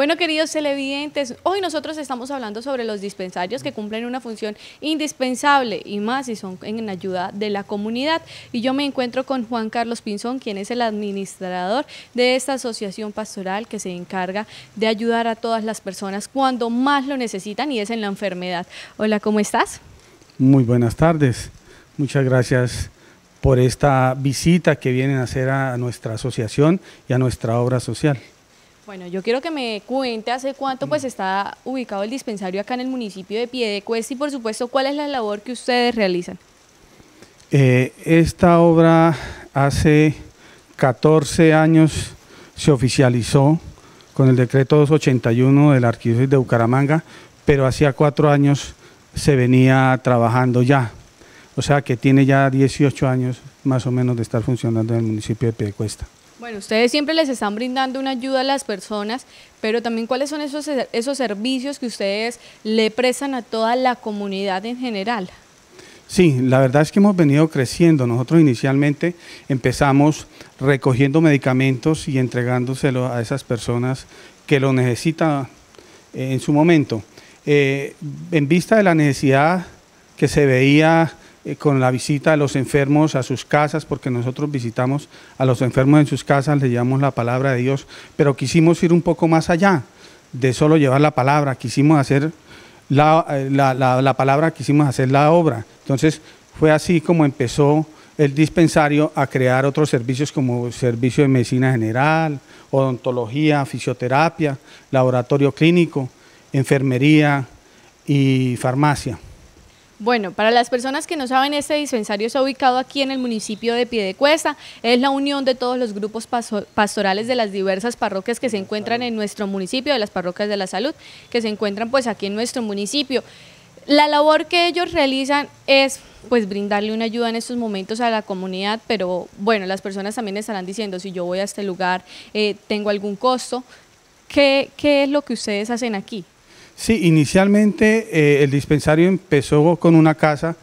Bueno, queridos televidentes, hoy nosotros estamos hablando sobre los dispensarios que cumplen una función indispensable y más si son en ayuda de la comunidad. Y yo me encuentro con Juan Carlos Pinzón, quien es el administrador de esta asociación pastoral que se encarga de ayudar a todas las personas cuando más lo necesitan y es en la enfermedad. Hola, ¿cómo estás? Muy buenas tardes. Muchas gracias por esta visita que vienen a hacer a nuestra asociación y a nuestra obra social. Bueno, yo quiero que me cuente hace cuánto pues está ubicado el dispensario acá en el municipio de Piedecuesta y por supuesto cuál es la labor que ustedes realizan. Eh, esta obra hace 14 años se oficializó con el decreto 281 del arquidiócesis de Bucaramanga, pero hacía cuatro años se venía trabajando ya. O sea que tiene ya 18 años más o menos de estar funcionando en el municipio de Piedecuesta. Bueno, ustedes siempre les están brindando una ayuda a las personas, pero también cuáles son esos, esos servicios que ustedes le prestan a toda la comunidad en general. Sí, la verdad es que hemos venido creciendo. Nosotros inicialmente empezamos recogiendo medicamentos y entregándoselo a esas personas que lo necesitan eh, en su momento. Eh, en vista de la necesidad que se veía eh, con la visita de los enfermos a sus casas, porque nosotros visitamos a los enfermos en sus casas, le llevamos la palabra de Dios, pero quisimos ir un poco más allá de solo llevar la palabra, quisimos hacer la eh, palabra, quisimos hacer la obra. Entonces fue así como empezó el dispensario a crear otros servicios como servicio de medicina general, odontología, fisioterapia, laboratorio clínico, enfermería y farmacia. Bueno, para las personas que no saben, este dispensario está ubicado aquí en el municipio de Piedecuesta. Es la unión de todos los grupos pastorales de las diversas parroquias que se encuentran en nuestro municipio, de las parroquias de la salud, que se encuentran pues aquí en nuestro municipio. La labor que ellos realizan es pues brindarle una ayuda en estos momentos a la comunidad, pero bueno, las personas también estarán diciendo si yo voy a este lugar, eh, tengo algún costo. ¿Qué es lo que ustedes hacen aquí? Sí, inicialmente eh, el dispensario empezó con una casa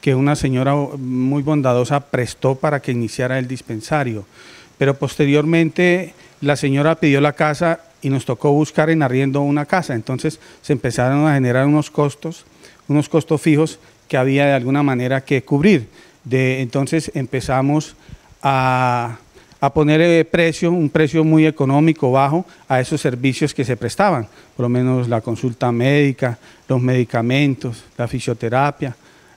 que una señora muy bondadosa prestó para que iniciara el dispensario, pero posteriormente la señora pidió la casa y nos tocó buscar en arriendo una casa, entonces se empezaron a generar unos costos, unos costos fijos que había de alguna manera que cubrir. De, entonces empezamos a a poner un precio muy económico, bajo, a esos servicios que se prestaban, por lo menos la consulta médica, los medicamentos, la fisioterapia,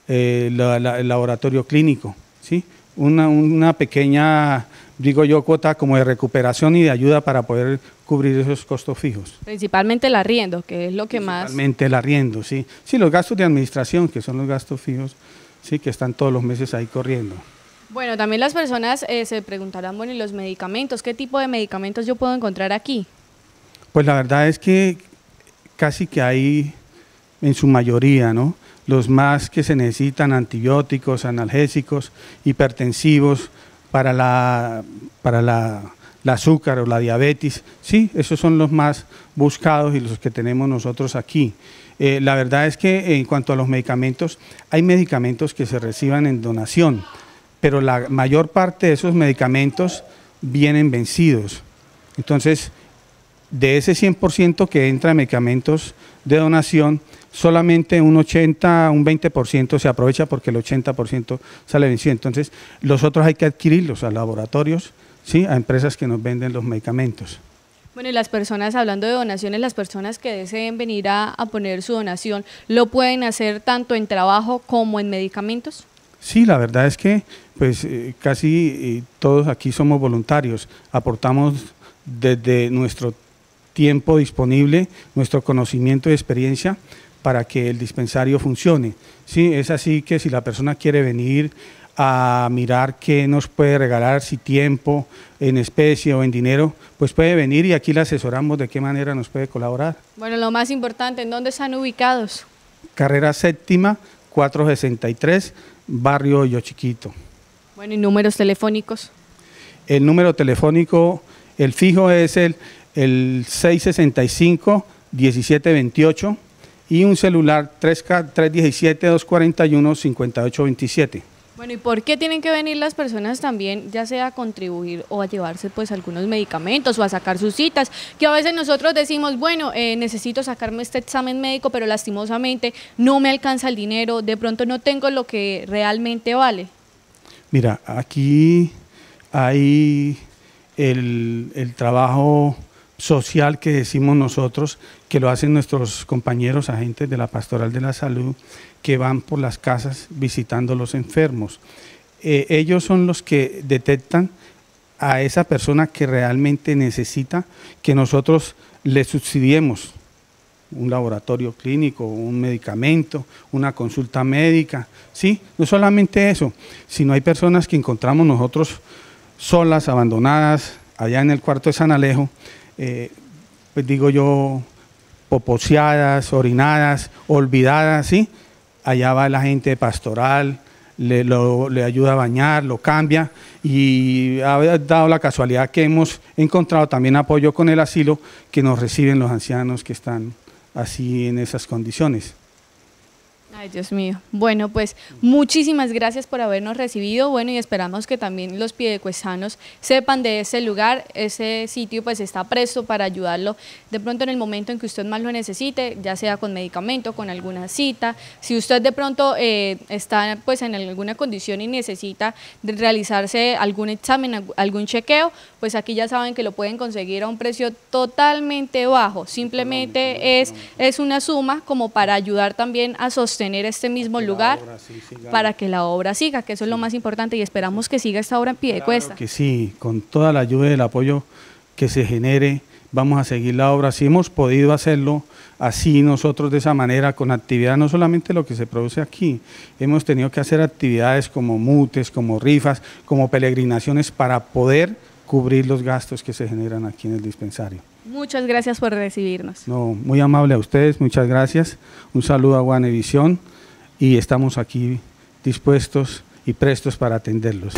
eh, el laboratorio clínico, ¿sí? Una, pequeña, digo yo, cuota como de recuperación y de ayuda para poder cubrir esos costos fijos. Principalmente el arriendo, que es lo que más... Principalmente el arriendo, sí. Sí, los gastos de administración, que son los gastos fijos, sí, que están todos los meses ahí corriendo. Bueno, también las personas eh, se preguntarán, bueno, ¿y los medicamentos? ¿Qué tipo de medicamentos yo puedo encontrar aquí? Pues la verdad es que casi que hay en su mayoría, ¿no? Los más que se necesitan, antibióticos, analgésicos, hipertensivos para la, para la, azúcar o la diabetes. Sí, esos son los más buscados y los que tenemos nosotros aquí. Eh, la verdad es que en cuanto a los medicamentos, hay medicamentos que se reciban en donación pero la mayor parte de esos medicamentos vienen vencidos. Entonces, de ese 100% que entra en medicamentos de donación, solamente un 80, un 20% se aprovecha porque el 80% sale vencido. Entonces, los otros hay que adquirirlos a laboratorios, ¿sí? a empresas que nos venden los medicamentos. Bueno, y las personas, hablando de donaciones, las personas que deseen venir a poner su donación, ¿lo pueden hacer tanto en trabajo como en medicamentos? Sí, la verdad es que pues eh, casi eh, todos aquí somos voluntarios, aportamos desde nuestro tiempo disponible, nuestro conocimiento y experiencia para que el dispensario funcione. Sí, es así que si la persona quiere venir a mirar qué nos puede regalar, si tiempo, en especie o en dinero, pues puede venir y aquí le asesoramos de qué manera nos puede colaborar. Bueno, lo más importante, ¿en dónde están ubicados? Carrera séptima, 463 barrio Yo Chiquito. Bueno, ¿y números telefónicos? El número telefónico, el fijo es el, el 665-1728 y un celular 317 317-241-5827. Bueno, ¿y por qué tienen que venir las personas también, ya sea a contribuir o a llevarse pues algunos medicamentos o a sacar sus citas? Que a veces nosotros decimos, bueno, eh, necesito sacarme este examen médico, pero lastimosamente no me alcanza el dinero, de pronto no tengo lo que realmente vale. Mira, aquí hay el, el trabajo social que decimos nosotros, que lo hacen nuestros compañeros agentes de la Pastoral de la Salud, que van por las casas visitando a los enfermos. Eh, ellos son los que detectan a esa persona que realmente necesita que nosotros le subsidiemos un laboratorio clínico, un medicamento, una consulta médica, ¿sí? No solamente eso, sino hay personas que encontramos nosotros solas, abandonadas, allá en el cuarto de San Alejo, eh, pues digo yo, poposeadas, orinadas, olvidadas, ¿sí? Allá va la gente pastoral, le, le, ayuda a bañar, lo cambia y ha dado la casualidad que hemos encontrado también apoyo con el asilo que nos reciben los ancianos que están así en esas condiciones. Ay, Dios mío. Bueno, pues muchísimas gracias por habernos recibido. Bueno, y esperamos que también los pidecuestanos sepan de ese lugar. Ese sitio pues está presto para ayudarlo de pronto en el momento en que usted más lo necesite, ya sea con medicamento, con alguna cita. Si usted de pronto eh, está pues en alguna condición y necesita realizarse algún examen, algún chequeo, pues aquí ya saben que lo pueden conseguir a un precio totalmente bajo. Simplemente es, es una suma como para ayudar también a sostener tener este mismo lugar para que la obra siga, que eso es lo más importante y esperamos que siga esta obra en pie de cuesta. que sí, con toda la ayuda y el apoyo que se genere, vamos a seguir la obra. Si hemos podido hacerlo así nosotros de esa manera, con actividad, no solamente lo que se produce aquí, hemos tenido que hacer actividades como mutes, como rifas, como peregrinaciones para poder cubrir los gastos que se generan aquí en el dispensario. Muchas gracias por recibirnos. No, muy amable a ustedes, muchas gracias. Un saludo a Guanevisión y estamos aquí dispuestos y prestos para atenderlos.